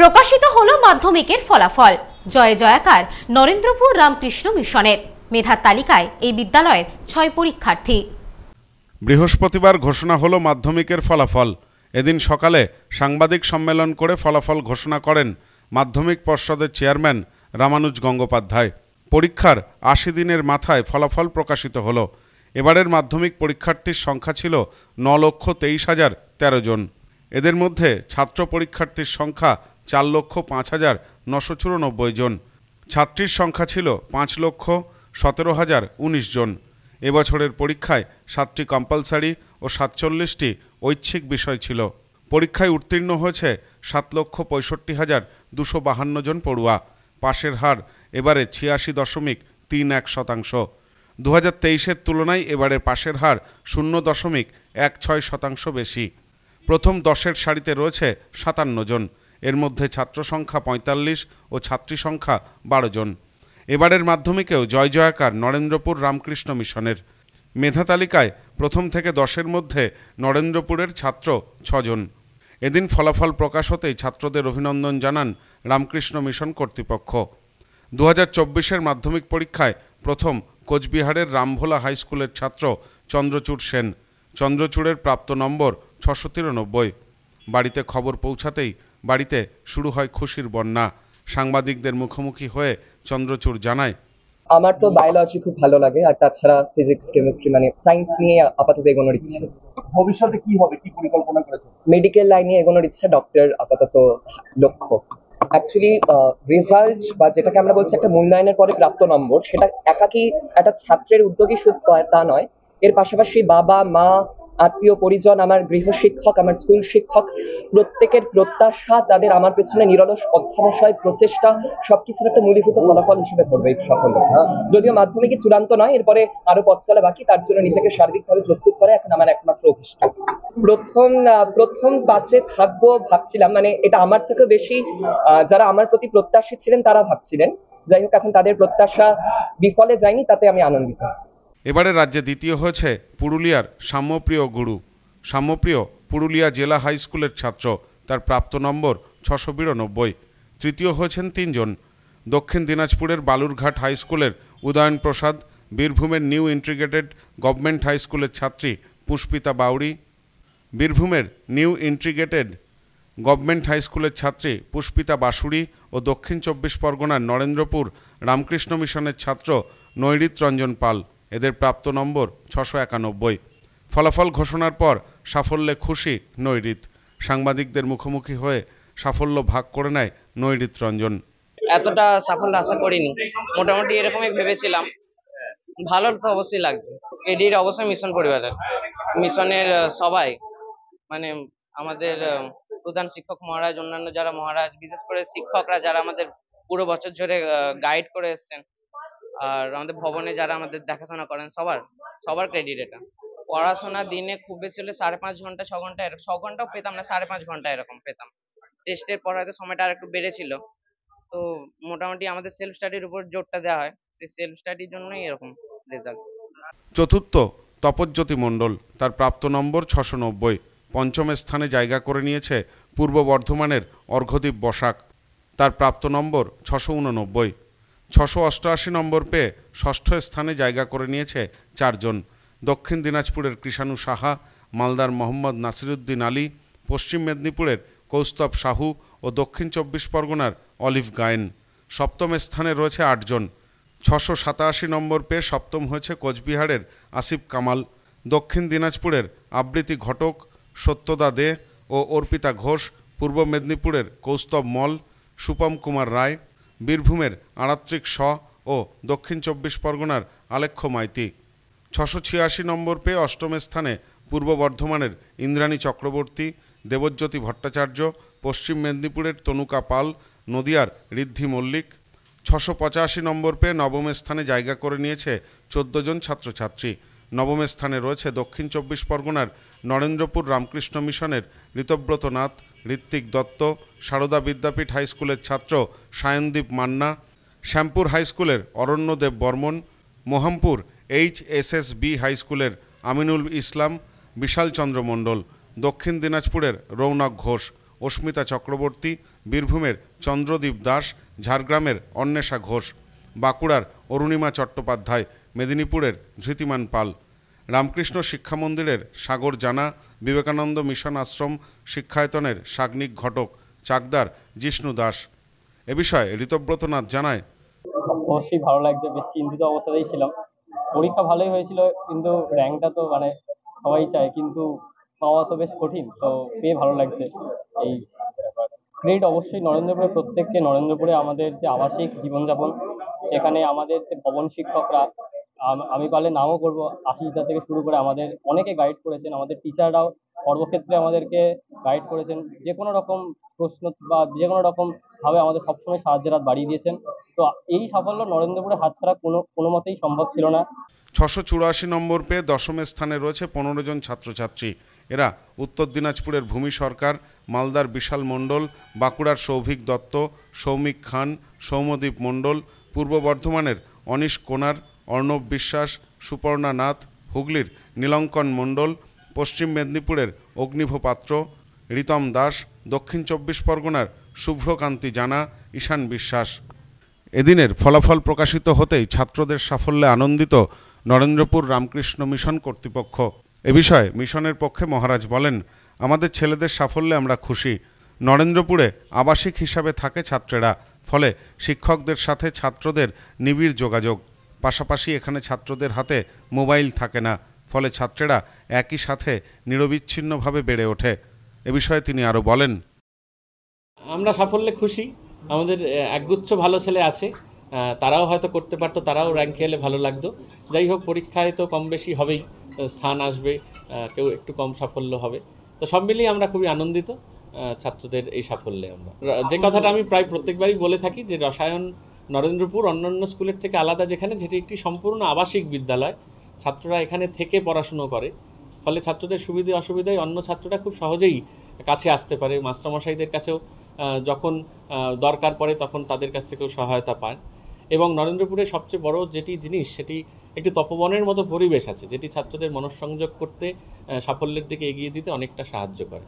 প্রকাশিত হলো মাধ্যমিকের ফলাফল জয় জয়াকার নরেন্দ্রপুর রামকৃষ্ণ মিশনের মেধার তালিকায় এই বিদ্যালয়ের ছয় পরীক্ষার্থী বৃহস্পতিবার ঘোষণা হলো মাধ্যমিকের ফলাফল এদিন সকালে সাংবাদিক সম্মেলন করে ফলাফল ঘোষণা করেন মাধ্যমিক পর্ষদের চেয়ারম্যান রামানুজ গঙ্গোপাধ্যায় পরীক্ষার আশি দিনের মাথায় ফলাফল প্রকাশিত হলো এবারের মাধ্যমিক পরীক্ষার্থীর সংখ্যা ছিল ন লক্ষ তেইশ হাজার তেরো জন এদের মধ্যে ছাত্র পরীক্ষার্থীর সংখ্যা চার লক্ষ পাঁচ হাজার নশো চুরানব্বই জন ছাত্রীর সংখ্যা ছিল পাঁচ লক্ষ সতেরো হাজার উনিশ জন এবছরের পরীক্ষায় সাতটি কম্পালসারি ও সাতচল্লিশটি ঐচ্ছিক বিষয় ছিল পরীক্ষায় উত্তীর্ণ হয়েছে সাত লক্ষ পঁয়ষট্টি হাজার দুশো বাহান্ন জন পড়ুয়া পাশের হার এবারে ছিয়াশি দশমিক তিন এক শতাংশ দু হাজার তেইশের তুলনায় এবারে পাশের হার শূন্য দশমিক এক ছয় শতাংশ বেশি প্রথম দশের সারিতে রয়েছে সাতান্ন জন এর মধ্যে ছাত্র সংখ্যা পঁয়তাল্লিশ ও ছাত্রী সংখ্যা বারো জন এবারের মাধ্যমিকেও জয় জয়াকার নরেন্দ্রপুর রামকৃষ্ণ মিশনের মেধা তালিকায় প্রথম থেকে দশের মধ্যে নরেন্দ্রপুরের ছাত্র ছজন এদিন ফলাফল প্রকাশ হতেই ছাত্রদের অভিনন্দন জানান রামকৃষ্ণ মিশন কর্তৃপক্ষ দু হাজার মাধ্যমিক পরীক্ষায় প্রথম কোচবিহারের রামভোলা হাইস্কুলের ছাত্র চন্দ্রচূড় সেন চন্দ্রচূড়ের প্রাপ্ত নম্বর ছশো তিরানব্বই বাড়িতে খবর পৌঁছাতেই বাড়িতে শুরু হয় খুশির বন্যা সাংবাদিকদের মুখোমুখি হয়ে চন্দ্রচূড় জানায় আমার তো বায়োলজি খুব ভালো লাগে আর তাছাড়া ফিজিক্স কেমিস্ট্রি মানে সায়েন্স নিয়ে আপাতত এগোনোর ইচ্ছে ভবিষ্যতে কি হবে কি পরিকল্পনা করেছো মেডিকেল লাইনে এগোনোর ইচ্ছে ডক্টর আপাতত লক্ষ্য অ্যাকচুয়ালি রেজাল্ট বা যেটাকে আমরা বলছি একটা মূল্যায়নের পরে প্রাপ্ত নম্বর সেটা একাকি একটা ছাত্রের উদ্যোগই শুধু তা নয় এর পাশাপাশি বাবা মা আত্মীয় পরিজন আমার গৃহ শিক্ষক আমার স্কুল শিক্ষক প্রত্যেকের প্রত্যাশা তাদের আমার পেছনে নিরলস অধ্যবসায় প্রচেষ্টা সবকিছুর একটা মূলীভূত ফলাফল হিসেবে পড়বে এই যদিও মাধ্যমিক চূড়ান্ত নয় এরপরে আরো পথ চলে বাকি তার জন্য নিজেকে সার্বিকভাবে প্রস্তুত করে এখন আমার একমাত্র অভিষ্ট প্রথম প্রথম পাঁচে থাকবো ভাবছিলাম মানে এটা আমার থেকে বেশি যারা আমার প্রতি প্রত্যাশী ছিলেন তারা ভাবছিলেন যাই হোক এখন তাদের প্রত্যাশা বিফলে যায়নি তাতে আমি আনন্দিত এবারে রাজ্যে দ্বিতীয় হয়েছে পুরুলিয়ার সাম্যপ্রিয় গুরু সাম্যপ্রিয় পুরুলিয়া জেলা হাই স্কুলের ছাত্র তার প্রাপ্ত নম্বর ছশো বিরানব্বই তৃতীয় হয়েছেন তিনজন দক্ষিণ দিনাজপুরের বালুরঘাট হাই স্কুলের উদয়ন প্রসাদ বীরভূমের নিউ ইন্টিগ্রেটেড গভর্নমেন্ট হাই স্কুলের ছাত্রী পুষ্পিতা বাউরি বীরভূমের নিউ ইন্টিগ্রেটেড গভর্নমেন্ট হাই স্কুলের ছাত্রী পুষ্পিতা বাসুরি ও দক্ষিণ চব্বিশ পরগনার নরেন্দ্রপুর রামকৃষ্ণ মিশনের ছাত্র নৈরিত রঞ্জন পাল এদের প্রাপ্ত নম্বর ছশো একানব্বই ফলাফল ঘোষণার পর সাফল্যে খুশি নৈরিত সাংবাদিকদের মুখোমুখি হয়ে সাফল্য ভাগ করে নেয় নৈরিত রঞ্জন এতটা সাফল্য আশা করিনি মোটামুটি এরকমই ভেবেছিলাম ভালো তো অবশ্যই লাগছে এডির অবশ্যই মিশন পরিবারের মিশনের সবাই মানে আমাদের প্রধান শিক্ষক মহারাজ অন্যান্য যারা মহারাজ বিশেষ করে শিক্ষকরা যারা আমাদের পুরো বছর ধরে গাইড করে এসছেন আর আমাদের ভবনে যারা আমাদের দেখাশোনা করেন সবার সবার ক্রেডিট এটা পড়াশোনা দিনে খুব বেশি হলে সাড়ে পাঁচ ঘন্টা ছ ঘন্টা ছ ঘন্টাও পেতাম না সাড়ে পাঁচ ঘন্টা এরকম পেতাম টেস্টের পর হয়তো সময়টা আর একটু বেড়েছিল তো মোটামুটি আমাদের সেলফ স্টাডির উপর জোরটা দেওয়া হয় সেই সেলফ স্টাডির জন্যই এরকম রেজাল্ট চতুর্থ তপজ্যোতি মণ্ডল তার প্রাপ্ত নম্বর ছশো নব্বই পঞ্চম স্থানে জায়গা করে নিয়েছে পূর্ব বর্ধমানের অর্ঘদ্বীপ বসাক তার প্রাপ্ত নম্বর ছশো উননব্বই ছশো অষ্টআশি নম্বর পেয়ে ষষ্ঠ স্থানে জায়গা করে নিয়েছে চারজন দক্ষিণ দিনাজপুরের কৃষাণু সাহা মালদার মোহাম্মদ নাসিরুদ্দিন আলী পশ্চিম মেদিনীপুরের কৌস্তব সাহু ও দক্ষিণ চব্বিশ পরগনার অলিভ গায়েন সপ্তম স্থানে রয়েছে আটজন ছশো সাতাশি নম্বর পেয়ে সপ্তম হয়েছে কোচবিহারের আসিফ কামাল দক্ষিণ দিনাজপুরের আবৃতি ঘটক সত্যদা দে ও অর্পিতা ঘোষ পূর্ব মেদিনীপুরের কৌস্তব মল সুপম কুমার রায় বীরভূমের আড়াত্রিক শ ও দক্ষিণ চব্বিশ পরগনার আলেখ্য মাইতি ছশো ছিয়াশি নম্বর পেয়ে অষ্টম স্থানে পূর্ব বর্ধমানের ইন্দ্রাণী চক্রবর্তী দেবজ্যোতি ভট্টাচার্য পশ্চিম মেদিনীপুরের তনুকা পাল নদিয়ার ঋদ্ধি মল্লিক ছশো পঁচাশি নম্বর পেয়ে নবম স্থানে জায়গা করে নিয়েছে চোদ্দ জন ছাত্রছাত্রী নবম স্থানে রয়েছে দক্ষিণ চব্বিশ পরগনার নরেন্দ্রপুর রামকৃষ্ণ মিশনের ঋতব্রত নাথ ঋত্বিক দত্ত সারদা বিদ্যাপীঠ হাইস্কুলের ছাত্র সায়নদীপ মান্না শ্যামপুর হাইস্কুলের Aranyadeb Barman Mohampur H S S B হাইস্কুলের আমিনুল ইসলাম বিশালচন্দ্র মণ্ডল দক্ষিণ দিনাজপুরের রৌনক ঘোষ অস্মিতা চক্রবর্তী বীরভূমের চন্দ্রদীপ দাস ঝাড়গ্রামের অন্বেষা ঘোষ বাঁকুড়ার অরুণিমা চট্টোপাধ্যায় মেদিনীপুরের ধৃতিমান পাল রামকৃষ্ণ শিক্ষা মন্দিরের সাগর জানা বিবেকানন্দ মিশন আশ্রম শিক্ষায়তনের সাগ্নিক ঘটক চাকদার জিষ্ণু দাস এ বিষয়ে ঋতব্রত নাথ জানায় অবশ্যই ভালো লাগছে বেশ চিন্তিত অবস্থাতেই ছিলাম পরীক্ষা ভালোই হয়েছিল কিন্তু র্যাঙ্কটা তো মানে সবাই চায় কিন্তু পাওয়া তো বেশ কঠিন তো পেয়ে ভালো লাগছে এই গ্রেড অবশ্যই নরেন্দ্রপুরে প্রত্যেককে নরেন্দ্রপুরে আমাদের যে আবাসিক জীবনযাপন সেখানে আমাদের যে ভবন শিক্ষকরা আমি পারলে নামও করব আশিসদা থেকে শুরু করে আমাদের অনেকে গাইড করেছেন আমাদের টিচাররাও সর্বক্ষেত্রে আমাদেরকে গাইড করেছেন যে কোনো রকম প্রশ্ন বা যে কোনো রকমভাবে আমাদের সবসময় সাহায্যের হাত বাড়িয়ে দিয়েছেন তো এই সাফল্য নরেন্দ্রপুরের হাতছাড়া কোনো কোনো মতেই সম্ভব ছিল না ছশো চুরাশি নম্বর পেয়ে দশম স্থানে রয়েছে পনেরো জন ছাত্রছাত্রী এরা উত্তর দিনাজপুরের ভূমি সরকার মালদার বিশাল মণ্ডল বাঁকুড়ার সৌভিক দত্ত সৌমিক খান সৌমদ্বীপ মণ্ডল পূর্ব বর্ধমানের অনিশ কোনার অর্ণব বিশ্বাস সুপর্ণা নাথ হুগলির নীলঙ্কন মণ্ডল পশ্চিম মেদিনীপুরের অগ্নিভ পাত্র রীতম দাস দক্ষিণ চব্বিশ পরগনার শুভ্রকান্তি জানা ঈশান বিশ্বাস এদিনের ফলাফল প্রকাশিত হতেই ছাত্রদের সাফল্যে আনন্দিত নরেন্দ্রপুর রামকৃষ্ণ মিশন কর্তৃপক্ষ এ বিষয়ে মিশনের পক্ষে মহারাজ বলেন আমাদের ছেলেদের সাফল্যে আমরা খুশি নরেন্দ্রপুরে আবাসিক হিসাবে থাকে ছাত্রেরা ফলে শিক্ষকদের সাথে ছাত্রদের নিবিড় যোগাযোগ পাশাপাশি এখানে ছাত্রদের হাতে মোবাইল থাকে না ফলে ছাত্রেরা একই সাথে নিরবিচ্ছিন্নভাবে বেড়ে ওঠে এ বিষয়ে তিনি আরও বলেন আমরা সাফল্যে খুশি আমাদের একগুচ্ছ ভালো ছেলে আছে তারাও হয়তো করতে পারতো তারাও র্যাঙ্কে এলে ভালো লাগতো যাই হোক পরীক্ষায় তো কম বেশি হবেই স্থান আসবে কেউ একটু কম সাফল্য হবে তো সব মিলিয়ে আমরা খুবই আনন্দিত ছাত্রদের এই সাফল্যে আমরা যে কথাটা আমি প্রায় প্রত্যেকবারই বলে থাকি যে রসায়ন নরেন্দ্রপুর অন্যান্য স্কুলের থেকে আলাদা যেখানে যেটি একটি সম্পূর্ণ আবাসিক বিদ্যালয় ছাত্ররা এখানে থেকে পড়াশুনো করে ফলে ছাত্রদের সুবিধে অসুবিধায় অন্য ছাত্ররা খুব সহজেই কাছে আসতে পারে মাস্টারমশাইদের কাছেও যখন দরকার পড়ে তখন তাদের কাছ থেকেও সহায়তা পান এবং নরেন্দ্রপুরের সবচেয়ে বড় যেটি জিনিস সেটি একটি তপবনের মতো পরিবেশ আছে যেটি ছাত্রদের মনঃসংযোগ করতে সাফল্যের দিকে এগিয়ে দিতে অনেকটা সাহায্য করে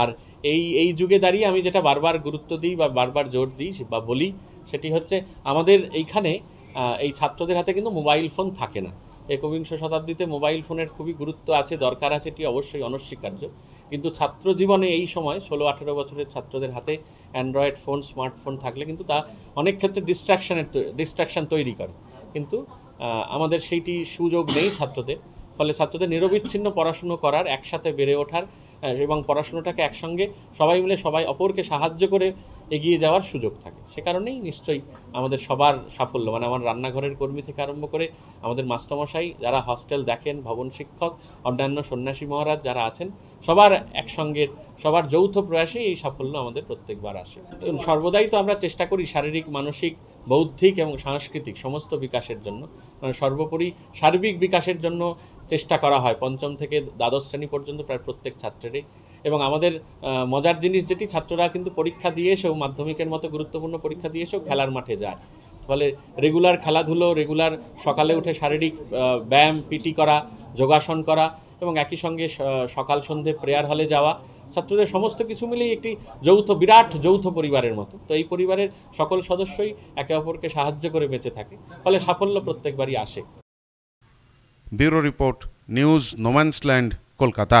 আর এই এই যুগে দাঁড়িয়ে আমি যেটা বারবার গুরুত্ব দিই বা বারবার জোর দিই বা বলি সেটি হচ্ছে আমাদের এইখানে এই ছাত্রদের হাতে কিন্তু মোবাইল ফোন থাকে না একবিংশ শতাব্দীতে মোবাইল ফোনের খুবই গুরুত্ব আছে দরকার আছে এটি অবশ্যই অনস্বীকার্য কিন্তু ছাত্র জীবনে এই সময় ষোলো আঠেরো বছরের ছাত্রদের হাতে অ্যান্ড্রয়েড ফোন স্মার্টফোন থাকলে কিন্তু তা অনেক ক্ষেত্রে ডিস্ট্রাকশানের ডিস্ট্রাকশান তৈরি করে কিন্তু আমাদের সেইটি সুযোগ নেই ছাত্রদের ফলে ছাত্রদের নিরবিচ্ছিন্ন পড়াশুনো করার একসাথে বেড়ে ওঠার এবং পড়াশুনোটাকে একসঙ্গে সবাই মিলে সবাই অপরকে সাহায্য করে এগিয়ে যাওয়ার সুযোগ থাকে সে কারণেই নিশ্চয়ই আমাদের সবার সাফল্য মানে আমার রান্নাঘরের কর্মী থেকে আরম্ভ করে আমাদের মাস্টারমশাই যারা হস্টেল দেখেন ভবন শিক্ষক অন্যান্য সন্ন্যাসী মহারাজ যারা আছেন সবার একসঙ্গে সবার যৌথ প্রয়াসেই এই সাফল্য আমাদের প্রত্যেকবার আসে সর্বদাই তো আমরা চেষ্টা করি শারীরিক মানসিক বৌদ্ধিক এবং সাংস্কৃতিক সমস্ত বিকাশের জন্য মানে সর্বোপরি সার্বিক বিকাশের জন্য চেষ্টা করা হয় পঞ্চম থেকে দ্বাদশ শ্রেণী পর্যন্ত প্রায় প্রত্যেক ছাত্রেরই এবং আমাদের মজার জিনিস যেটি ছাত্ররা কিন্তু পরীক্ষা দিয়ে এসেও মাধ্যমিকের মতো গুরুত্বপূর্ণ পরীক্ষা দিয়ে এসেও খেলার মাঠে যায় ফলে রেগুলার খেলাধুলো রেগুলার সকালে উঠে শারীরিক ব্যায়াম পিটি করা যোগাসন করা এবং একই সঙ্গে সকাল সন্ধে প্রেয়ার হলে যাওয়া ছাত্রদের সমস্ত কিছু মিলেই একটি যৌথ বিরাট যৌথ পরিবারের মতো তো এই পরিবারের সকল সদস্যই একে অপরকে সাহায্য করে বেঁচে থাকে ফলে সাফল্য প্রত্যেকবারই আসে bureau report news no man's land Kolkata